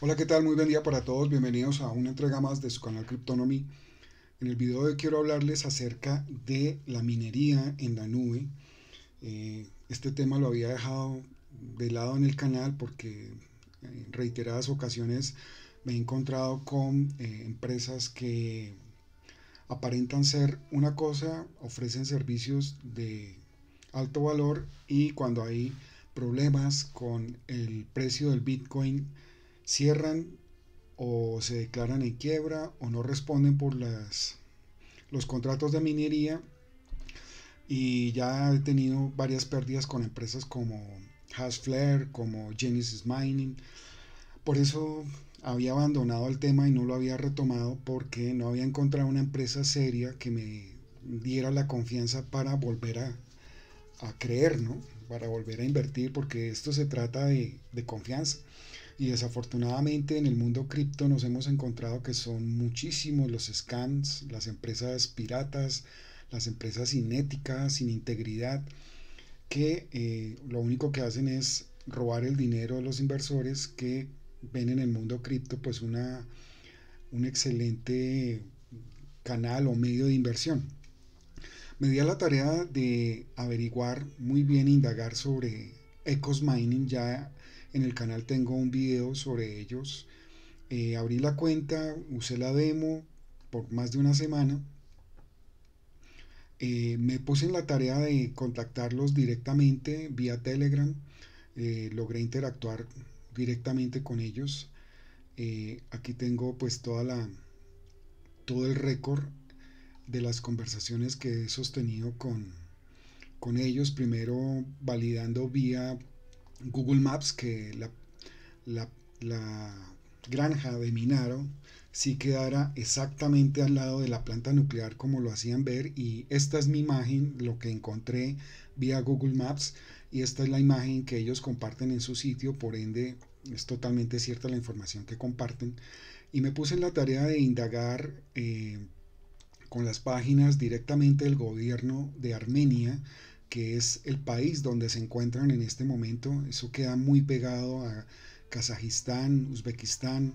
Hola, ¿qué tal? Muy buen día para todos. Bienvenidos a una entrega más de su canal Cryptonomy. En el video de hoy quiero hablarles acerca de la minería en la nube. Eh, este tema lo había dejado de lado en el canal porque eh, en reiteradas ocasiones me he encontrado con eh, empresas que aparentan ser una cosa, ofrecen servicios de alto valor y cuando hay problemas con el precio del Bitcoin, cierran o se declaran en quiebra o no responden por las, los contratos de minería y ya he tenido varias pérdidas con empresas como Hasflare, como Genesis Mining. Por eso había abandonado el tema y no lo había retomado porque no había encontrado una empresa seria que me diera la confianza para volver a, a creer, ¿no? Para volver a invertir porque esto se trata de, de confianza y desafortunadamente en el mundo cripto nos hemos encontrado que son muchísimos los scams, las empresas piratas, las empresas sin ética, sin integridad, que eh, lo único que hacen es robar el dinero de los inversores que ven en el mundo cripto pues una, un excelente canal o medio de inversión. Me di a la tarea de averiguar muy bien, indagar sobre Ecos Mining. Ya en el canal tengo un video sobre ellos. Eh, abrí la cuenta, usé la demo por más de una semana. Eh, me puse en la tarea de contactarlos directamente vía Telegram. Eh, logré interactuar directamente con ellos. aquí tengo pues toda la, todo el récord de las conversaciones que he sostenido con, con ellos, primero validando vía Google Maps que la, granja de Minaro sí quedara exactamente al lado de la planta nuclear como lo hacían ver y esta es mi imagen, lo que encontré vía Google Maps y esta es la imagen que ellos comparten en su sitio, por ende es totalmente cierta la información que comparten y me puse en la tarea de indagar eh, con las páginas directamente del gobierno de Armenia que es el país donde se encuentran en este momento. Eso queda muy pegado a Kazajistán, Uzbekistán.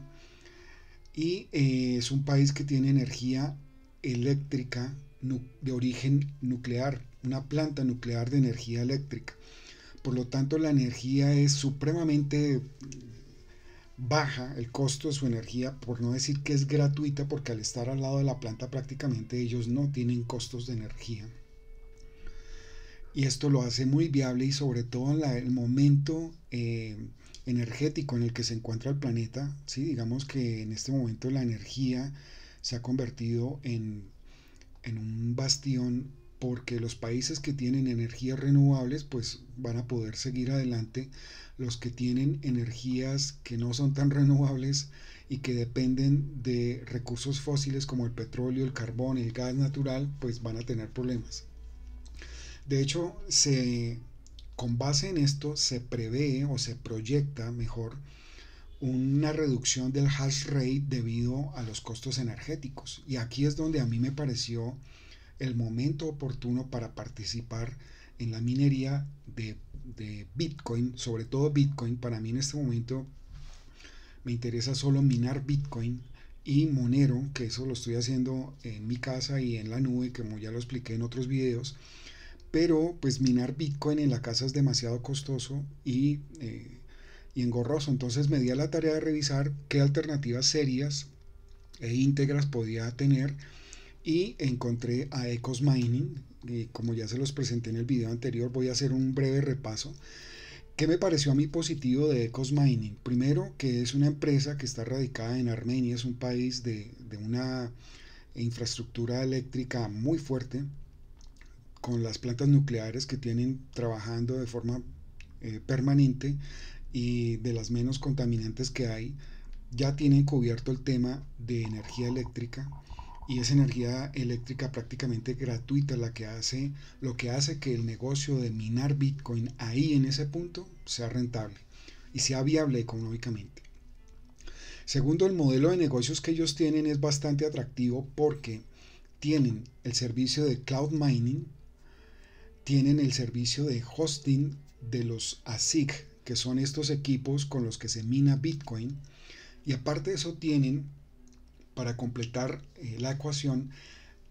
Y eh, es un país que tiene energía eléctrica de origen nuclear, una planta nuclear de energía eléctrica. Por lo tanto, la energía es supremamente baja, el costo de su energía, por no decir que es gratuita, porque al estar al lado de la planta prácticamente ellos no tienen costos de energía y esto lo hace muy viable y sobre todo en el momento eh, energético en el que se encuentra el planeta, ¿sí? digamos que en este momento la energía se ha convertido en, en un bastión porque los países que tienen energías renovables pues van a poder seguir adelante, los que tienen energías que no son tan renovables y que dependen de recursos fósiles como el petróleo, el carbón, el gas natural pues van a tener problemas. De hecho, se, con base en esto se prevé o se proyecta mejor una reducción del hash rate debido a los costos energéticos. Y aquí es donde a mí me pareció el momento oportuno para participar en la minería de, de Bitcoin, sobre todo Bitcoin. Para mí en este momento me interesa solo minar Bitcoin y Monero, que eso lo estoy haciendo en mi casa y en la nube, como ya lo expliqué en otros videos pero pues minar Bitcoin en la casa es demasiado costoso y, eh, y, engorroso. Entonces me di a la tarea de revisar qué alternativas serias e íntegras podía tener y encontré a Ecos Mining. Y como ya se los presenté en el video anterior, voy a hacer un breve repaso. ¿Qué me pareció a mí positivo de Ecos Mining? Primero, que es una empresa que está radicada en Armenia, es un país de, de una infraestructura eléctrica muy fuerte con las plantas nucleares que tienen trabajando de forma eh, permanente y de las menos contaminantes que hay, ya tienen cubierto el tema de energía eléctrica y es energía eléctrica prácticamente gratuita la que hace lo que hace que el negocio de minar Bitcoin ahí en ese punto sea rentable y sea viable económicamente. Segundo, el modelo de negocios que ellos tienen es bastante atractivo porque tienen el servicio de cloud mining, tienen el servicio de hosting de los ASIC, que son estos equipos con los que se mina Bitcoin. Y aparte de eso tienen, para completar eh, la ecuación,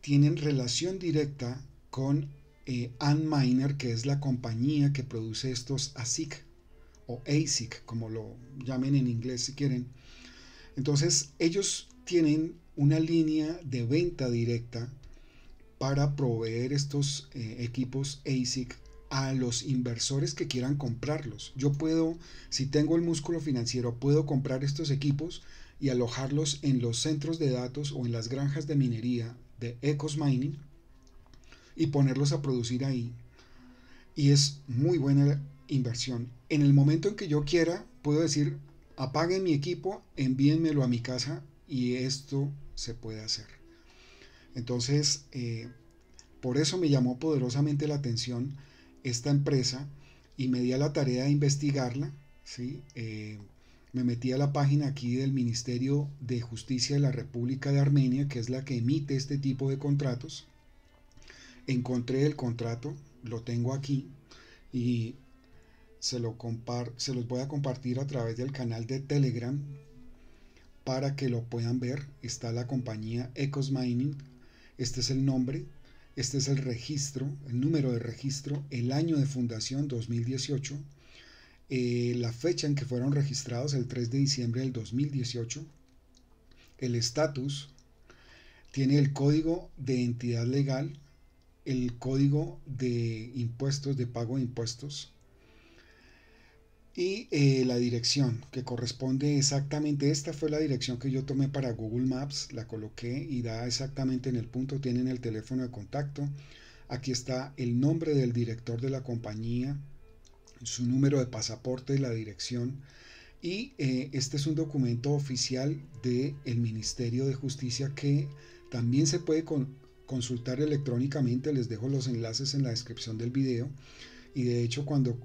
tienen relación directa con eh, Antminer, que es la compañía que produce estos ASIC o ASIC, como lo llamen en inglés si quieren. Entonces ellos tienen una línea de venta directa para proveer estos eh, equipos ASIC a los inversores que quieran comprarlos. Yo puedo, si tengo el músculo financiero, puedo comprar estos equipos y alojarlos en los centros de datos o en las granjas de minería de Ecos Mining y ponerlos a producir ahí. Y es muy buena inversión. En el momento en que yo quiera, puedo decir, apague mi equipo, envíenmelo a mi casa y esto se puede hacer. Entonces, eh, por eso me llamó poderosamente la atención esta empresa y me di a la tarea de investigarla. ¿sí? Eh, me metí a la página aquí del Ministerio de Justicia de la República de Armenia, que es la que emite este tipo de contratos. Encontré el contrato, lo tengo aquí y se, lo se los voy a compartir a través del canal de Telegram para que lo puedan ver. Está la compañía Ecos Mining, este es el nombre, este es el registro, el número de registro, el año de fundación 2018, eh, la fecha en que fueron registrados, el 3 de diciembre del 2018, el estatus, tiene el código de entidad legal, el código de impuestos, de pago de impuestos, y eh, la dirección que corresponde exactamente, esta fue la dirección que yo tomé para Google Maps, la coloqué y da exactamente en el punto, tienen el teléfono de contacto, aquí está el nombre del director de la compañía, su número de pasaporte la dirección. Y eh, este es un documento oficial del el Ministerio de Justicia que también se puede consultar electrónicamente, les dejo los enlaces en la descripción del video. Y de hecho cuando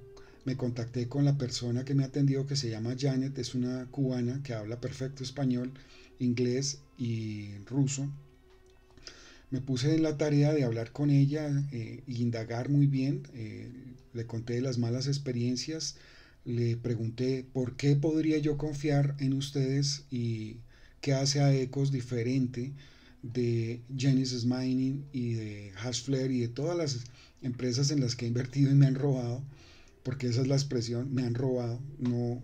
me contacté con la persona que me ha atendió que se llama Janet, es una cubana que habla perfecto español, inglés y ruso. Me puse en la tarea de hablar con ella eh, e indagar muy bien, eh, le conté las malas experiencias, le pregunté por qué podría yo confiar en ustedes y qué hace a Ecos diferente de Genesis Mining y de Hashflare y de todas las empresas en las que he invertido y me han robado porque esa es la expresión, me han robado, no,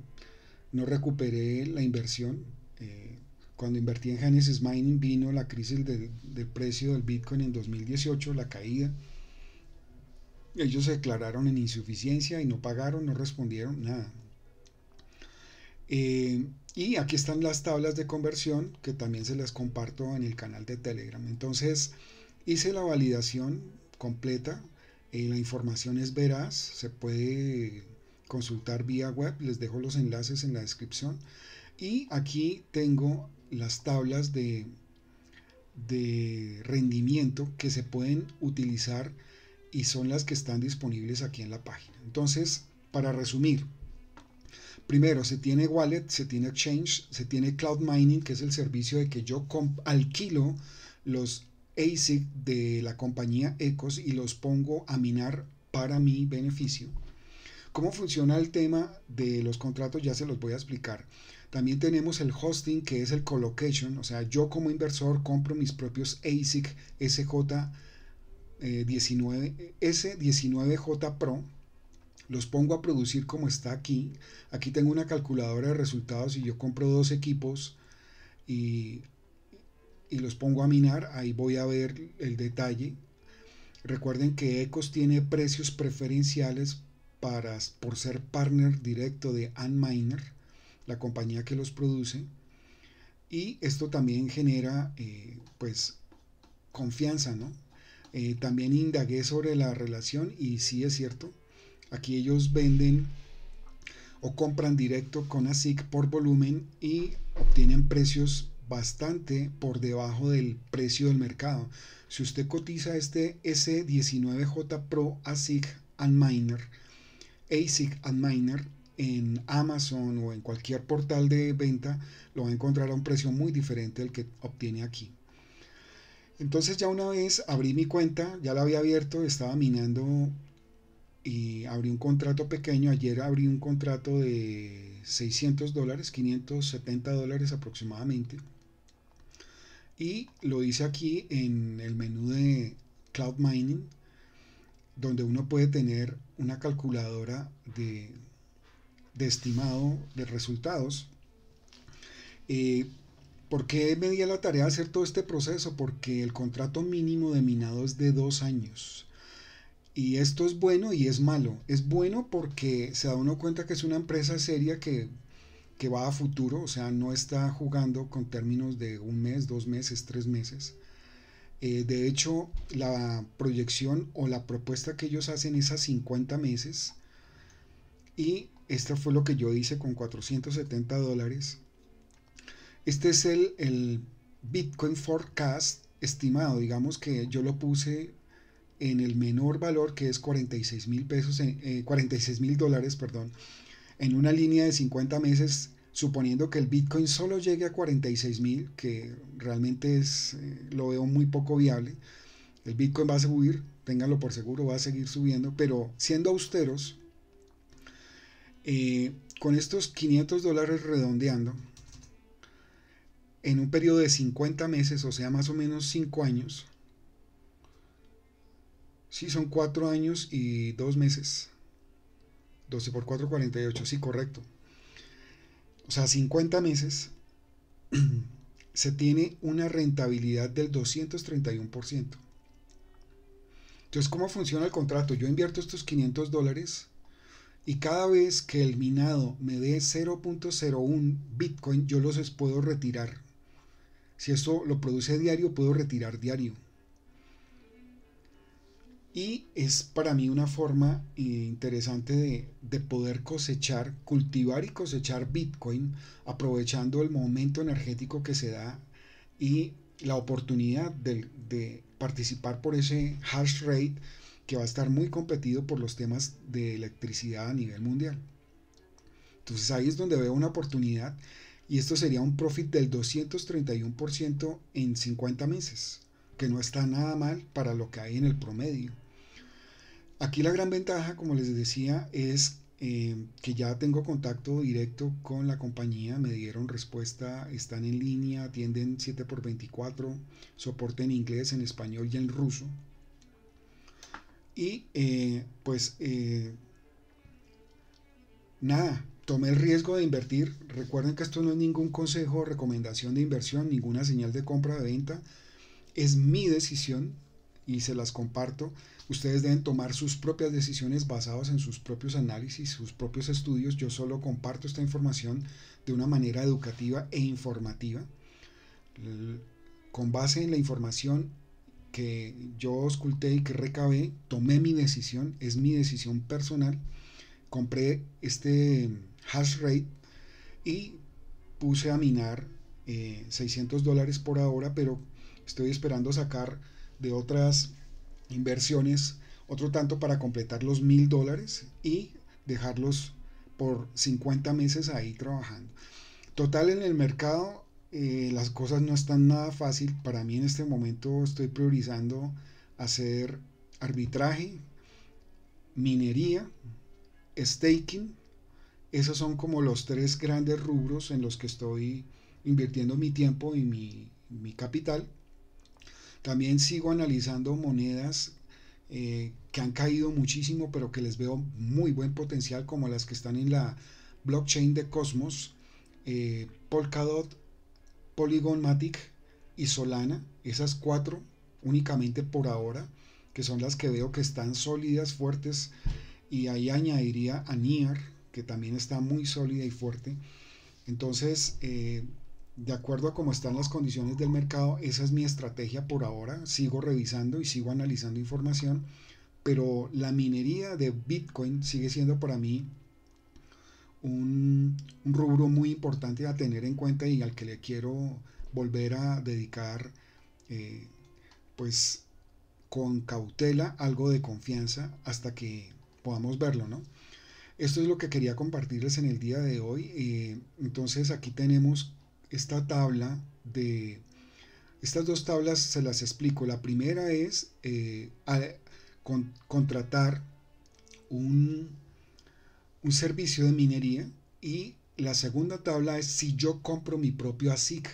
no recuperé la inversión. Eh, cuando invertí en Genesis Mining vino la crisis del, precio del Bitcoin en 2018, la caída. Ellos se declararon en insuficiencia y no pagaron, no respondieron, nada. Eh, y aquí están las tablas de conversión que también se las comparto en el canal de Telegram. Entonces hice la validación completa eh, la información es veraz, se puede consultar vía web, les dejo los enlaces en la descripción. Y aquí tengo las tablas de, de rendimiento que se pueden utilizar y son las que están disponibles aquí en la página. Entonces, para resumir, primero se tiene wallet, se tiene exchange, se tiene cloud mining, que es el servicio de que yo alquilo los ASIC de la compañía Ecos y los pongo a minar para mi beneficio. ¿Cómo funciona el tema de los contratos? Ya se los voy a explicar. También tenemos el hosting que es el colocation, o sea, yo como inversor compro mis propios ASIC SJ19, eh, S19J Pro, los pongo a producir como está aquí. Aquí tengo una calculadora de resultados y yo compro dos equipos y y los pongo a minar, ahí voy a ver el detalle. Recuerden que Ecos tiene precios preferenciales para, por ser partner directo de miner la compañía que los produce. Y esto también genera eh, pues confianza, ¿no? Eh, también indagué sobre la relación y sí es cierto, aquí ellos venden o compran directo con ASIC por volumen y obtienen precios bastante por debajo del precio del mercado. Si usted cotiza este S19J Pro ASIC and Miner, ASIC and Miner en Amazon o en cualquier portal de venta, lo va a encontrar a un precio muy diferente al que obtiene aquí. Entonces ya una vez abrí mi cuenta, ya la había abierto, estaba minando y abrí un contrato pequeño. Ayer abrí un contrato de 600 dólares, 570 dólares aproximadamente. Y lo hice aquí en el menú de Cloud Mining, donde uno puede tener una calculadora de, estimado de resultados. Eh, ¿Por qué me di la tarea de hacer todo este proceso? Porque el contrato mínimo de minado es de dos años. Y esto es bueno y es malo. Es bueno porque se da uno cuenta que es una empresa seria que que va a futuro, o sea, no está jugando con términos de un mes, dos meses, tres meses. Eh, de hecho, la proyección o la propuesta que ellos hacen es a 50 meses. Y esto fue lo que yo hice con 470 dólares. Este es el, Bitcoin Forecast estimado. Digamos que yo lo puse en el menor valor que es 46 mil pesos, eh, eh, en, 46 mil dólares, perdón, en una línea de 50 meses, suponiendo que el Bitcoin solo llegue a 46 mil, que realmente es, eh, lo veo muy poco viable, el Bitcoin va a subir, ténganlo por seguro, va a seguir subiendo, pero siendo austeros, eh, con estos 500 dólares redondeando, en un periodo de 50 meses, o sea, más o menos 5 años, si son 4 años y 2 meses, 12 por 4, 48, sí, correcto. O sea, 50 meses se tiene una rentabilidad del 231%. Entonces, ¿cómo funciona el contrato? Yo invierto estos 500 dólares y cada vez que el minado me dé 0.01 Bitcoin, yo los puedo retirar. Si eso lo produce diario, puedo retirar diario. Y es para mí una forma eh, interesante de, poder cosechar, cultivar y cosechar Bitcoin aprovechando el momento energético que se da y la oportunidad de, de participar por ese hash rate que va a estar muy competido por los temas de electricidad a nivel mundial. Entonces ahí es donde veo una oportunidad y esto sería un profit del 231% en 50 meses, que no está nada mal para lo que hay en el promedio. Aquí la gran ventaja, como les decía, es eh, que ya tengo contacto directo con la compañía, me dieron respuesta, están en línea, atienden 7x24, soporte en inglés, en español y en ruso. Y eh, pues eh, nada, tomé el riesgo de invertir. Recuerden que esto no es ningún consejo o recomendación de inversión, ninguna señal de compra de venta. Es mi decisión y se las comparto. Ustedes deben tomar sus propias decisiones basadas en sus propios análisis, sus propios estudios. Yo solo comparto esta información de una manera educativa e informativa. Con base en la información que yo osculté y que recabé, tomé mi decisión, es mi decisión personal. Compré este hash rate y puse a minar 600 eh, dólares por ahora, pero estoy esperando sacar de otras inversiones otro tanto para completar los mil dólares y dejarlos por 50 meses ahí trabajando. Total en el mercado eh, las cosas no están nada fácil. Para mí en este momento estoy priorizando hacer arbitraje, minería, staking. Esos son como los tres grandes rubros en los que estoy invirtiendo mi tiempo y mi, mi capital. También sigo analizando monedas eh, que han caído muchísimo, pero que les veo muy buen potencial, como las que están en la blockchain de Cosmos, eh, Polkadot, Polygon Matic y Solana. Esas cuatro únicamente por ahora, que son las que veo que están sólidas, fuertes. Y ahí añadiría a Nier, que también está muy sólida y fuerte. Entonces, eh, de acuerdo a cómo están las condiciones del mercado, esa es mi estrategia por ahora. Sigo revisando y sigo analizando información, pero la minería de Bitcoin sigue siendo para mí un, rubro muy importante a tener en cuenta y al que le quiero volver a dedicar, eh, pues con cautela, algo de confianza hasta que podamos verlo, ¿no? Esto es lo que quería compartirles en el día de hoy. Eh, entonces aquí tenemos esta tabla de... Estas dos tablas se las explico. La primera es eh, contratar un, un servicio de minería y la segunda tabla es si yo compro mi propio ASIC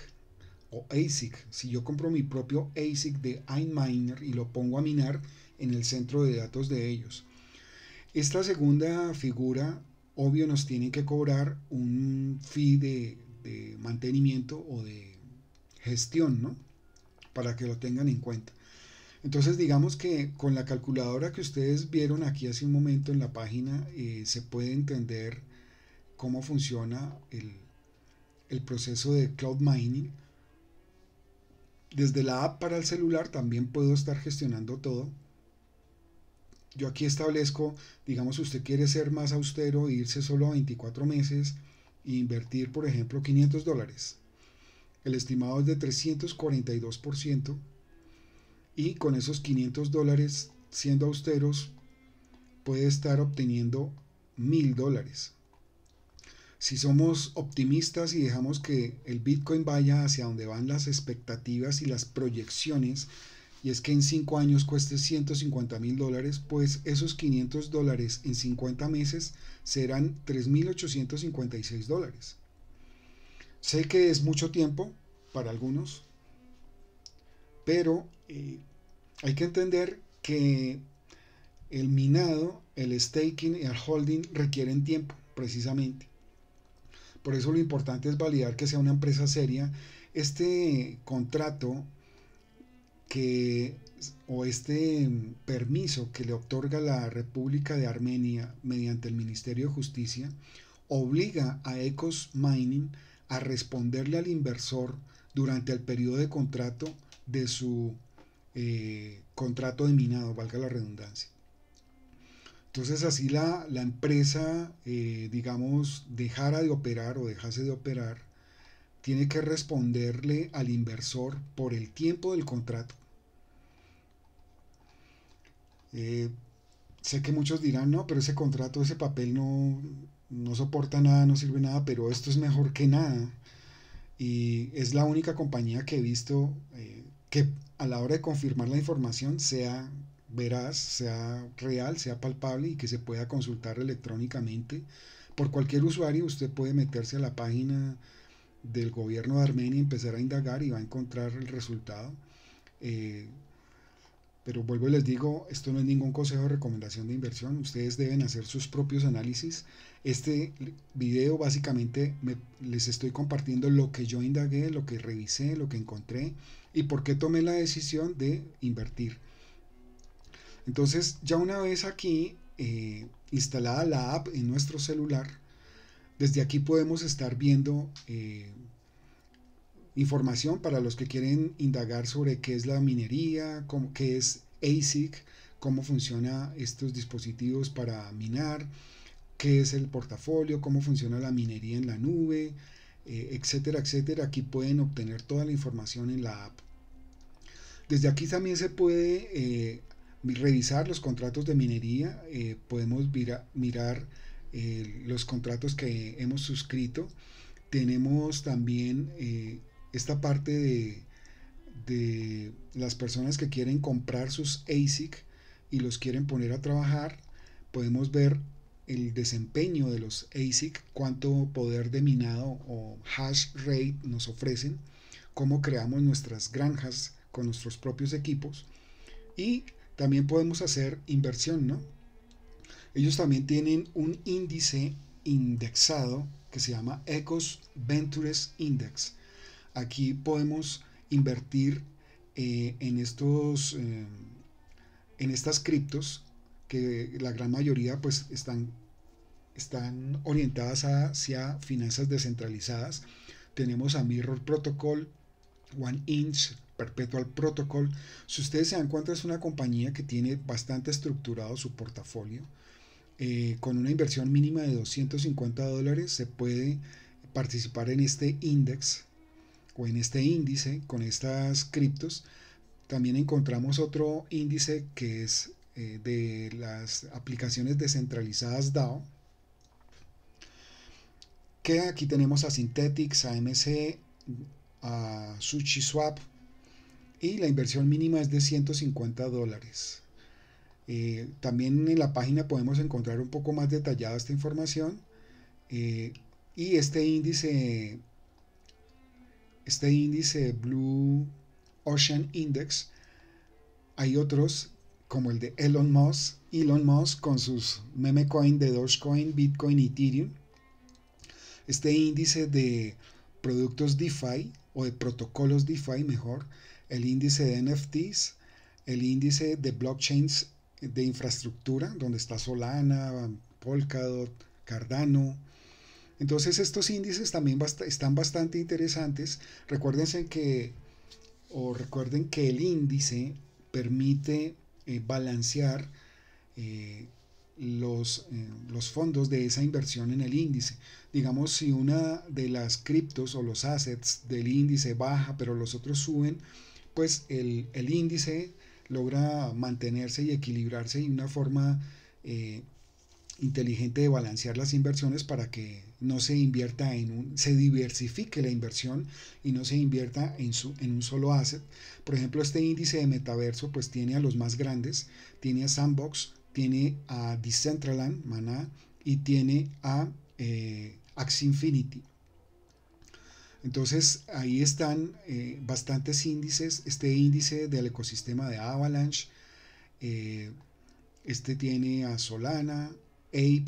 o ASIC. Si yo compro mi propio ASIC de iMiner y lo pongo a minar en el centro de datos de ellos. Esta segunda figura, obvio, nos tienen que cobrar un fee de de mantenimiento o de gestión, ¿no? Para que lo tengan en cuenta. Entonces digamos que con la calculadora que ustedes vieron aquí hace un momento en la página eh, se puede entender cómo funciona el, el proceso de cloud mining. Desde la app para el celular también puedo estar gestionando todo. Yo aquí establezco, digamos, usted quiere ser más austero, irse solo a 24 meses e invertir, por ejemplo, 500 dólares. El estimado es de 342% y con esos 500 dólares, siendo austeros, puede estar obteniendo 1000 dólares. Si somos optimistas y dejamos que el Bitcoin vaya hacia donde van las expectativas y las proyecciones, y es que en 5 años cueste 150 mil dólares, pues esos 500 dólares en 50 meses serán 3.856 dólares. Sé que es mucho tiempo para algunos, pero eh, hay que entender que el minado, el staking y el holding requieren tiempo, precisamente. Por eso lo importante es validar que sea una empresa seria. Este contrato que o este em, permiso que le otorga la República de Armenia mediante el Ministerio de Justicia obliga a Ecos Mining a responderle al inversor durante el periodo de contrato de su eh, contrato de minado, valga la redundancia. Entonces así la, empresa, eh, digamos, dejara de operar o dejase de operar tiene que responderle al inversor por el tiempo del contrato. Eh, sé que muchos dirán, no, pero ese contrato, ese papel no, soporta nada, no sirve nada, pero esto es mejor que nada. Y es la única compañía que he visto eh, que a la hora de confirmar la información sea veraz, sea real, sea palpable y que se pueda consultar electrónicamente. Por cualquier usuario usted puede meterse a la página del gobierno de Armenia empezará a indagar y va a encontrar el resultado. Eh, pero vuelvo y les digo, esto no es ningún consejo o recomendación de inversión, ustedes deben hacer sus propios análisis. Este video básicamente les estoy compartiendo lo que yo indagué, lo que revisé, lo que encontré y por qué tomé la decisión de invertir. Entonces ya una vez aquí eh, instalada la app en nuestro celular, desde aquí podemos estar viendo eh, información para los que quieren indagar sobre qué es la minería, cómo, qué es ASIC, cómo funcionan estos dispositivos para minar, qué es el portafolio, cómo funciona la minería en la nube, eh, etcétera, etcétera. Aquí pueden obtener toda la información en la app. Desde aquí también se puede eh, revisar los contratos de minería, podemos mirar eh, los contratos que hemos suscrito. Tenemos también eh, esta parte de, de las personas que quieren comprar sus ASIC y los quieren poner a trabajar. Podemos ver el desempeño de los ASIC, cuánto poder de minado o hash rate nos ofrecen, cómo creamos nuestras granjas con nuestros propios equipos y también podemos hacer inversión, ¿no? Ellos también tienen un índice indexado que se llama Ecos Ventures Index. Aquí podemos invertir eh, en, estos, eh, en estas criptos que la gran mayoría pues están, están orientadas hacia finanzas descentralizadas. Tenemos a Mirror Protocol, One Inch, Perpetual Protocol. Si ustedes se dan cuenta es una compañía que tiene bastante estructurado su portafolio eh, con una inversión mínima de 250 dólares se puede participar en este index o en este índice con estas criptos. También encontramos otro índice que es eh, de las aplicaciones descentralizadas DAO. Que aquí tenemos a Synthetix, a MC, a SushiSwap y la inversión mínima es de 150 dólares. Eh, también en la página podemos encontrar un poco más detallada esta información eh, y este índice, este índice Blue Ocean Index, hay otros como el de Elon Musk, Elon Musk con sus meme coin de Dogecoin, Bitcoin y Ethereum. Este índice de productos DeFi o de protocolos DeFi mejor, el índice de NFTs, el índice de blockchains de infraestructura, donde está Solana, Polkadot, Cardano. Entonces estos índices también están bastante interesantes. que, o recuerden que el índice permite eh, balancear eh, los, eh, los, fondos de esa inversión en el índice. Digamos, si una de las criptos o los assets del índice baja, pero los otros suben, pues el, el índice logra mantenerse y equilibrarse y una forma eh, inteligente de balancear las inversiones para que no se invierta en un, se diversifique la inversión y no se invierta en, su, en un solo asset. Por ejemplo, este índice de metaverso pues tiene a los más grandes, tiene a Sandbox, tiene a Decentraland, Maná, y tiene a eh, Infinity. Entonces ahí están eh, bastantes índices. Este índice del ecosistema de Avalanche, eh, este tiene a Solana, Ape,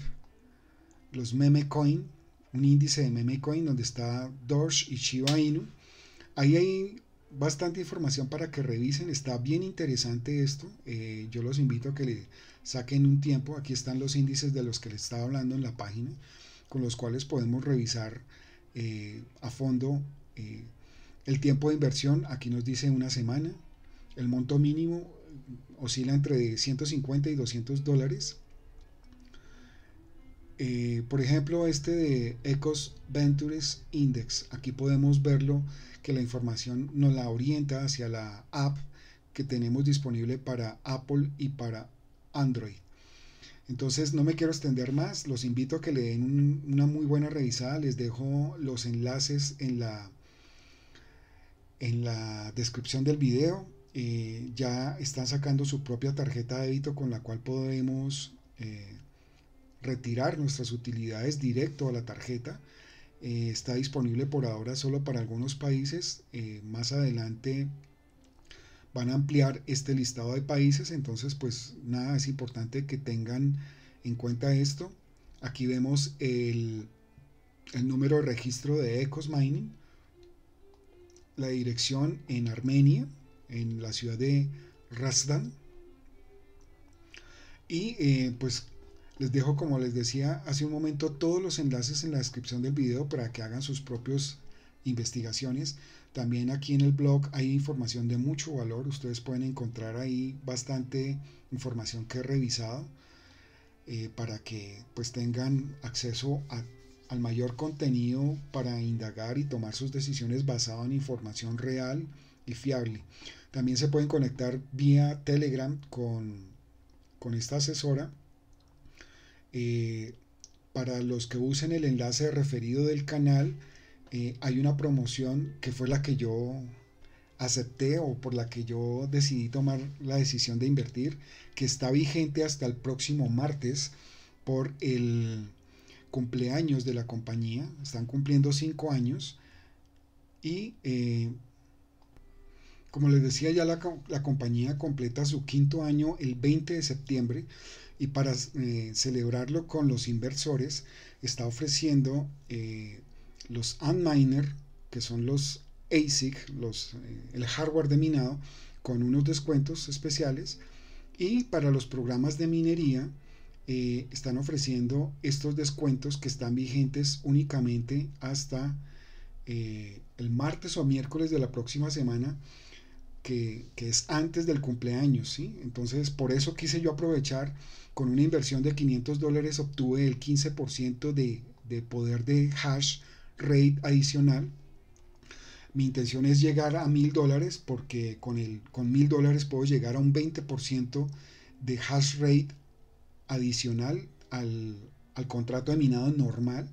los Memecoin, un índice de Memecoin donde está Dorsch y Shiba Inu. Ahí hay bastante información para que revisen. Está bien interesante esto. Eh, yo los invito a que le saquen un tiempo. Aquí están los índices de los que les estaba hablando en la página, con los cuales podemos revisar eh, a fondo. Eh, el tiempo de inversión, aquí nos dice una semana. El monto mínimo oscila entre 150 y 200 dólares. Eh, por ejemplo, este de Ecos Ventures Index. Aquí podemos verlo que la información nos la orienta hacia la app que tenemos disponible para Apple y para Android. Entonces no me quiero extender más, los invito a que le den una muy buena revisada, les dejo los enlaces en la, en la descripción del video. Eh, ya están sacando su propia tarjeta de débito con la cual podemos eh, retirar nuestras utilidades directo a la tarjeta. Eh, está disponible por ahora solo para algunos países. más adelante van a ampliar este listado de países, entonces pues nada, es importante que tengan en cuenta esto. Aquí vemos el, número de registro de Ecos Mining, la dirección en Armenia, en la ciudad de Razdan. Y eh, pues les dejo, como les decía hace un momento, todos los enlaces en la descripción del video para que hagan sus propias investigaciones. También aquí en el blog hay información de mucho valor. Ustedes pueden encontrar ahí bastante información que he revisado eh, para que pues tengan acceso al mayor contenido para indagar y tomar sus decisiones basado en información real y fiable. También se pueden conectar vía Telegram con, con esta asesora. Eh, para los que usen el enlace referido del canal, eh, hay una promoción que fue la que yo acepté o por la que yo decidí tomar la decisión de invertir, que está vigente hasta el próximo martes por el cumpleaños de la compañía. Están cumpliendo cinco años y eh, como les decía ya la, compañía completa su quinto año el 20 de septiembre y para eh, celebrarlo con los inversores está ofreciendo los Antminer, que son los ASIC, los, eh, el hardware de minado, con unos descuentos especiales. Y para los programas de minería eh, están ofreciendo estos descuentos que están vigentes únicamente hasta eh, el martes o miércoles de la próxima semana, que, es antes del cumpleaños. ¿sí? Entonces, por eso quise yo aprovechar con una inversión de 500 dólares, obtuve el 15% de, de poder de hash rate adicional. Mi intención es llegar a mil dólares porque con el con mil dólares puedo llegar a un 20% de hash rate adicional al, al contrato de minado normal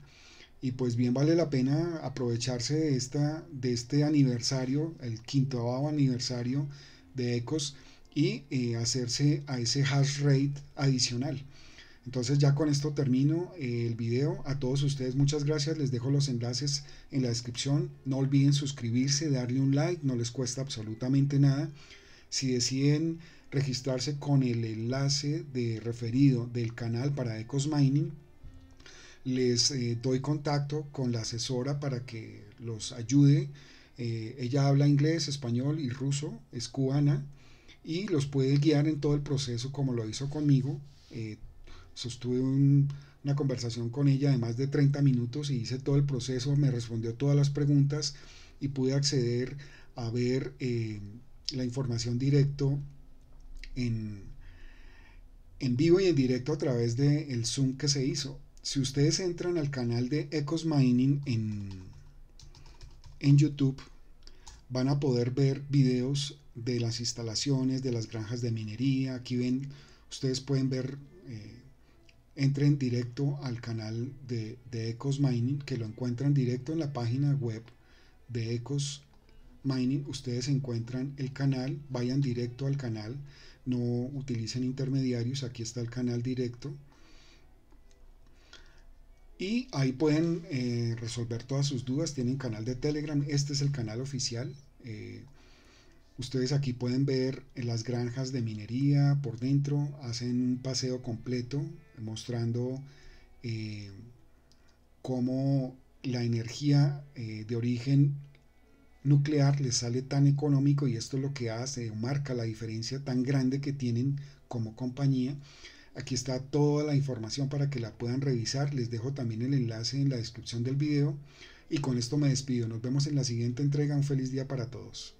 y pues bien vale la pena aprovecharse de, esta, de este aniversario, el quinto aniversario de ECOS y eh, hacerse a ese hash rate adicional. Entonces ya con esto termino eh, el video. A todos ustedes muchas gracias. Les dejo los enlaces en la descripción. No olviden suscribirse, darle un like. No les cuesta absolutamente nada. Si deciden registrarse con el enlace de referido del canal para Ecos Mining, les eh, doy contacto con la asesora para que los ayude. Eh, ella habla inglés, español y ruso, es cubana y los puede guiar en todo el proceso como lo hizo conmigo sostuve una conversación con ella de más de 30 minutos y hice todo el proceso, me respondió todas las preguntas y pude acceder a ver eh, la información directo en, en vivo y en directo a través del el Zoom que se hizo. Si ustedes entran al canal de Ecos Mining en, en YouTube, van a poder ver videos de las instalaciones, de las granjas de minería. Aquí ven, ustedes pueden ver eh, entren directo al canal de, Ecos Mining, que lo encuentran directo en la página web de Ecos Mining. Ustedes encuentran el canal, vayan directo al canal, no utilicen intermediarios, aquí está el canal directo. Y ahí pueden eh, resolver todas sus dudas, tienen canal de Telegram, este es el canal oficial. Eh, ustedes aquí pueden ver las granjas de minería por dentro, hacen un paseo completo mostrando eh, cómo la energía eh, de origen nuclear les sale tan económico y esto es lo que hace, marca la diferencia tan grande que tienen como compañía. Aquí está toda la información para que la puedan revisar. Les dejo también el enlace en la descripción del video. Y con esto me despido. Nos vemos en la siguiente entrega. Un feliz día para todos.